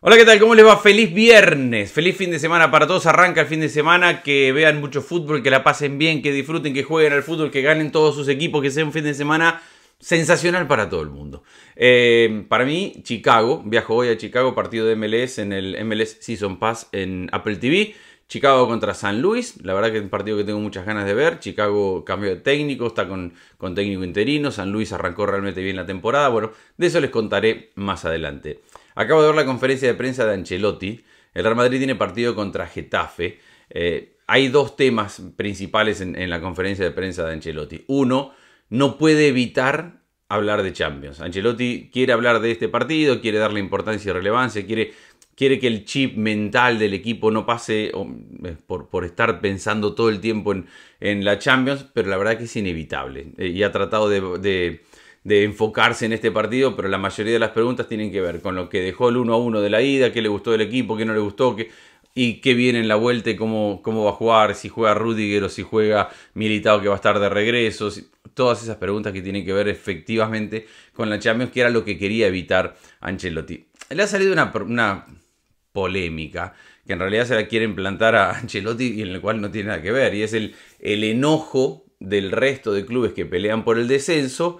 Hola, ¿qué tal? ¿Cómo les va? Feliz viernes, feliz fin de semana para todos. Arranca el fin de semana, que vean mucho fútbol, que la pasen bien, que disfruten, que jueguen al fútbol, que ganen todos sus equipos, que sea un fin de semana sensacional para todo el mundo. Eh, para mí, Chicago, viajo hoy a Chicago, partido de MLS en el MLS Season Pass en Apple TV. Chicago contra San Luis, la verdad que es un partido que tengo muchas ganas de ver. Chicago cambió de técnico, está con, con técnico interino. San Luis arrancó realmente bien la temporada. Bueno, de eso les contaré más adelante. Acabo de ver la conferencia de prensa de Ancelotti. El Real Madrid tiene partido contra Getafe. Eh, hay dos temas principales en, la conferencia de prensa de Ancelotti. Uno, no puede evitar hablar de Champions. Ancelotti quiere hablar de este partido, quiere darle importancia y relevancia, quiere quiere que el chip mental del equipo no pase eh, por, estar pensando todo el tiempo en, la Champions, pero la verdad que es inevitable. Eh, y ha tratado de, de enfocarse en este partido, pero la mayoría de las preguntas tienen que ver con lo que dejó el 1 a 1 de la ida, qué le gustó del equipo, qué no le gustó, y qué viene en la vuelta y cómo, va a jugar, si juega Rudiger o si juega Militado, que va a estar de regreso. Todas esas preguntas que tienen que ver efectivamente con la Champions, que era lo que quería evitar Ancelotti. Le ha salido una, polémica que en realidad se la quieren plantar a Ancelotti y en el cual no tiene nada que ver, y es el, el enojo del resto de clubes que pelean por el descenso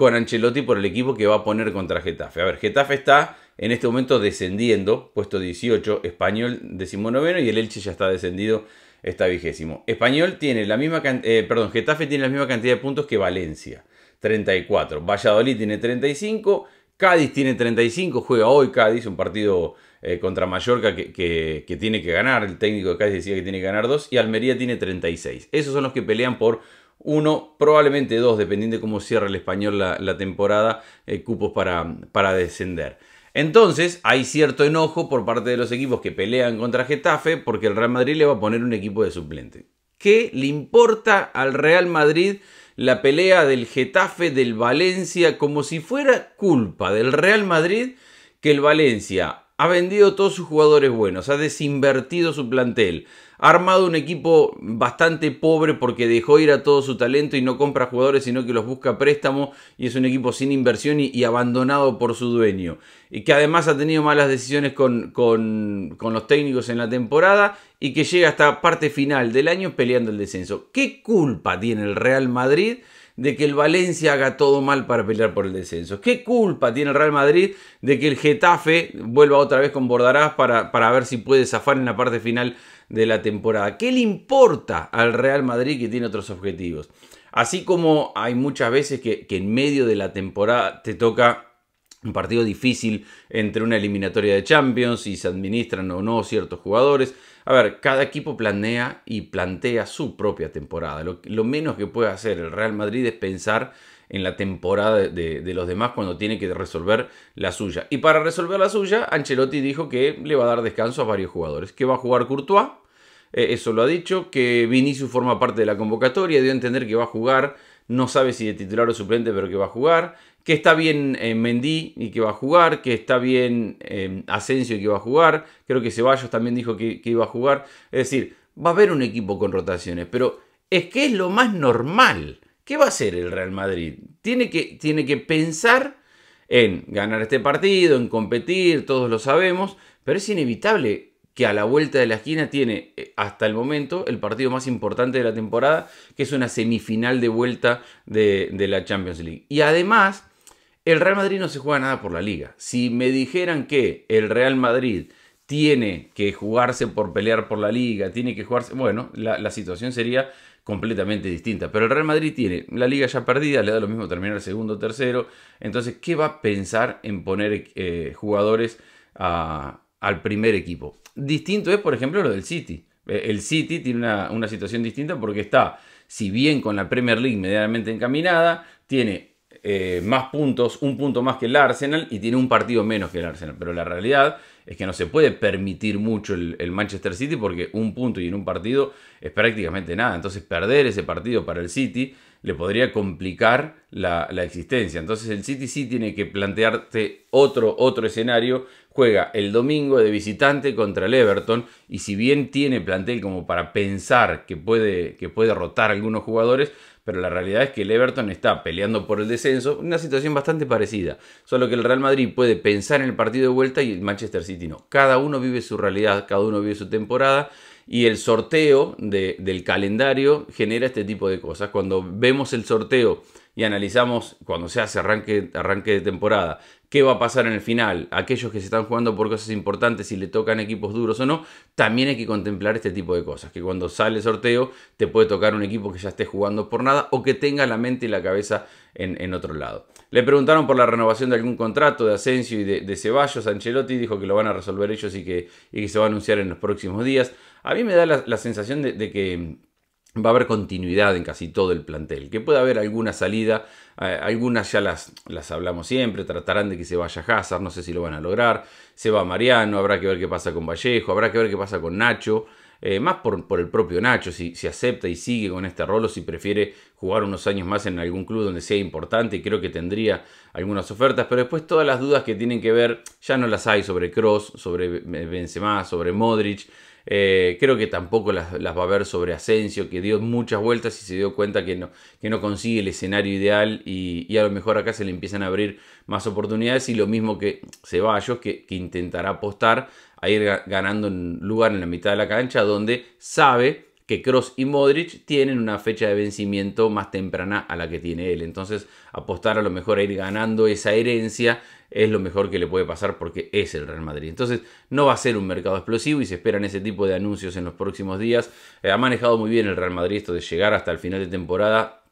con Ancelotti por el equipo que va a poner contra Getafe. A ver, Getafe está en este momento descendiendo, puesto 18, Español decimonoveno y el Elche ya está descendido, está vigésimo. Español tiene la misma eh, perdón, Getafe tiene la misma cantidad de puntos que Valencia, 34. Valladolid tiene 35, Cádiz tiene 35, juega hoy Cádiz, un partido eh, contra Mallorca que, tiene que ganar, el técnico de Cádiz decía que tiene que ganar dos, y Almería tiene 36. Esos son los que pelean por uno, probablemente dos, dependiendo de cómo cierra el español la, temporada, eh, cupos para, para descender. Entonces hay cierto enojo por parte de los equipos que pelean contra Getafe porque el Real Madrid le va a poner un equipo de suplente. ¿Qué le importa al Real Madrid la pelea del Getafe, del Valencia, como si fuera culpa del Real Madrid que el Valencia ha vendido todos sus jugadores buenos, ha desinvertido su plantel, ha armado un equipo bastante pobre porque dejó ir a todo su talento y no compra jugadores, sino que los busca préstamo y es un equipo sin inversión y, abandonado por su dueño. Y que además ha tenido malas decisiones con, los técnicos en la temporada y que llega hasta parte final del año peleando el descenso. ¿Qué culpa tiene el Real Madrid? de que el Valencia haga todo mal para pelear por el descenso. ¿Qué culpa tiene el Real Madrid de que el Getafe vuelva otra vez con Bordarás para, para ver si puede zafar en la parte final de la temporada. ¿Qué le importa al Real Madrid que tiene otros objetivos? Así como hay muchas veces que, que en medio de la temporada te toca un partido difícil entre una eliminatoria de Champions y se administran o no ciertos jugadores. A ver, cada equipo planea y plantea su propia temporada. Lo, menos que puede hacer el Real Madrid es pensar en la temporada de, los demás cuando tiene que resolver la suya. Y para resolver la suya, Ancelotti dijo que le va a dar descanso a varios jugadores, que va a jugar Courtois, eh, eso lo ha dicho, que Vinicius forma parte de la convocatoria, dio a entender que va a jugar no sabe si de titular o suplente, pero que va a jugar. Que está bien eh, Mendy y que va a jugar. Que está bien eh, Asensio y que va a jugar. Creo que Ceballos también dijo que, iba a jugar. Es decir, va a haber un equipo con rotaciones, pero es que es lo más normal. ¿Qué va a hacer el Real Madrid? Tiene que, tiene que pensar en ganar este partido, en competir, todos lo sabemos, pero es inevitable que a la vuelta de la esquina tiene eh, hasta el momento el partido más importante de la temporada, que es una semifinal de vuelta de, la Champions League. Y además, el Real Madrid no se juega nada por la liga. Si me dijeran que el Real Madrid tiene que jugarse por pelear por la liga, tiene que jugarse, bueno, la, situación sería completamente distinta. Pero el Real Madrid tiene la liga ya perdida, le da lo mismo terminar segundo o tercero. Entonces, ¿qué va a pensar en poner eh, jugadores al primer equipo? Distinto es, por ejemplo, lo del City. Eh, el City tiene una, situación distinta porque está, si bien con la Premier League medianamente encaminada, tiene eh, más puntos, un punto más que el Arsenal y tiene un partido menos que el Arsenal. Pero la realidad es que no se puede permitir mucho el, Manchester City porque un punto y en un partido es prácticamente nada. Entonces perder ese partido para el City le podría complicar la, la, existencia. Entonces el City sí tiene que plantearte otro, otro escenario. Juega el domingo de visitante contra el Everton y si bien tiene plantel como para pensar que puede, que puede rotar algunos jugadores, pero la realidad es que el Everton está peleando por el descenso, una situación bastante parecida, solo que el Real Madrid puede pensar en el partido de vuelta y el Manchester City no. Cada uno vive su realidad, cada uno vive su temporada y el sorteo del calendario genera este tipo de cosas. Cuando vemos el sorteo y analizamos cuando se hace arranque, arranque de temporada, qué va a pasar en el final, aquellos que se están jugando por cosas importantes, si le tocan equipos duros o no, también hay que contemplar este tipo de cosas, que cuando sale el sorteo te puede tocar un equipo que ya esté jugando por nada o que tenga la mente y la cabeza en, otro lado. Le preguntaron por la renovación de algún contrato de Asensio y de, Ceballos, Ancelotti dijo que lo van a resolver ellos y que, se va a anunciar en los próximos días. A mí me da la, sensación de que va a haber continuidad en casi todo el plantel. Que puede haber alguna salida, eh, algunas ya las, las hablamos siempre, tratarán de que se vaya Hazard, no sé si lo van a lograr, se va Mariano, habrá que ver qué pasa con Vallejo, habrá que ver qué pasa con Nacho, eh, más por, el propio Nacho, si, acepta y sigue con este rol o si prefiere jugar unos años más en algún club donde sea importante y creo que tendría algunas ofertas, pero después todas las dudas que tienen que ver, ya no las hay sobre Cross, sobre Benzema, sobre Modric, eh, creo que tampoco las, va a ver sobre Asensio, que dio muchas vueltas y se dio cuenta que no, que no consigue el escenario ideal y, a lo mejor acá se le empiezan a abrir más oportunidades y lo mismo que Ceballos, que, que intentará apostar a ir ganando un lugar en la mitad de la cancha donde sabe que Cross y Modric tienen una fecha de vencimiento más temprana a la que tiene él. Entonces apostar a lo mejor a ir ganando esa herencia es lo mejor que le puede pasar porque es el Real Madrid. Entonces no va a ser un mercado explosivo y se esperan ese tipo de anuncios en los próximos días. Eh, ha manejado muy bien el Real Madrid esto de llegar hasta el final de temporada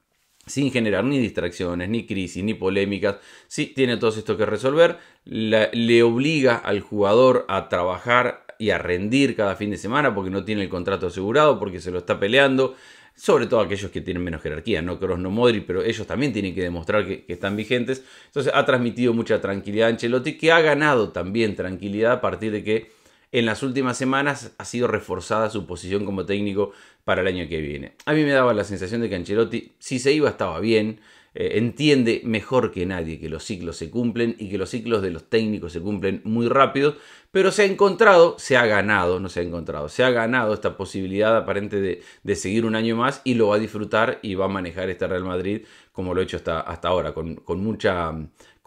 sin generar ni distracciones, ni crisis, ni polémicas. Sí, tiene todo esto que resolver. le obliga al jugador a trabajar y a rendir cada fin de semana porque no tiene el contrato asegurado, porque se lo está peleando. Sobre todo aquellos que tienen menos jerarquía, no los no Modric, pero ellos también tienen que demostrar que, que están vigentes. Entonces ha transmitido mucha tranquilidad a Ancelotti, que ha ganado también tranquilidad a partir de que en las últimas semanas ha sido reforzada su posición como técnico para el año que viene. A mí me daba la sensación de que Ancelotti, si se iba, estaba bien. Eh, entiende mejor que nadie que los ciclos se cumplen y que los ciclos de los técnicos se cumplen muy rápido, pero se ha encontrado, se ha ganado, no se ha encontrado, se ha ganado esta posibilidad aparente de, seguir un año más y lo va a disfrutar y va a manejar este Real Madrid como lo ha hecho hasta, hasta ahora, con mucha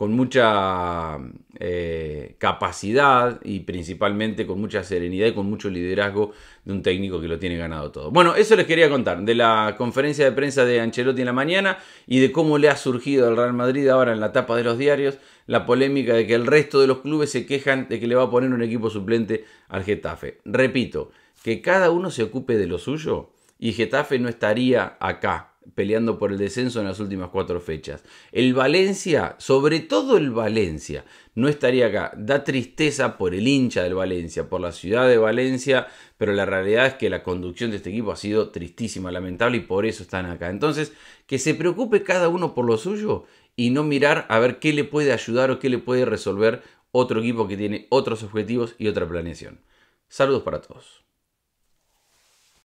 con mucha eh, capacidad y principalmente con mucha serenidad y con mucho liderazgo de un técnico que lo tiene ganado todo. Bueno, eso les quería contar de la conferencia de prensa de Ancelotti en la mañana y de cómo le ha surgido al Real Madrid ahora en la tapa de los diarios la polémica de que el resto de los clubes se quejan de que le va a poner un equipo suplente al Getafe. Repito, que cada uno se ocupe de lo suyo y Getafe no estaría acá peleando por el descenso en las últimas cuatro fechas. El Valencia, sobre todo el Valencia, no estaría acá. Da tristeza por el hincha del Valencia, por la ciudad de Valencia, pero la realidad es que la conducción de este equipo ha sido tristísima, lamentable y por eso están acá. Entonces, que se preocupe cada uno por lo suyo y no mirar a ver qué le puede ayudar o qué le puede resolver otro equipo que tiene otros objetivos y otra planeación. Saludos para todos.